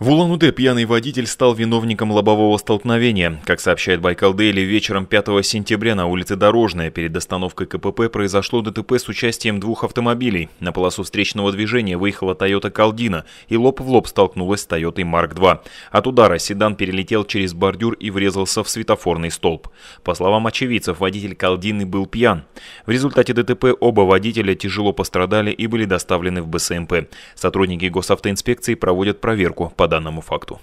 В Улан-Удэ пьяный водитель стал виновником лобового столкновения. Как сообщает Байкал Дейли, вечером 5 сентября на улице Дорожная перед остановкой КПП произошло ДТП с участием двух автомобилей. На полосу встречного движения выехала Toyota Калдина и лоб в лоб столкнулась с Toyota Mark II. От удара седан перелетел через бордюр и врезался в светофорный столб. По словам очевидцев, водитель Калдины был пьян. В результате ДТП оба водителя тяжело пострадали и были доставлены в БСМП. Сотрудники госавтоинспекции проводят проверку по по данному факту.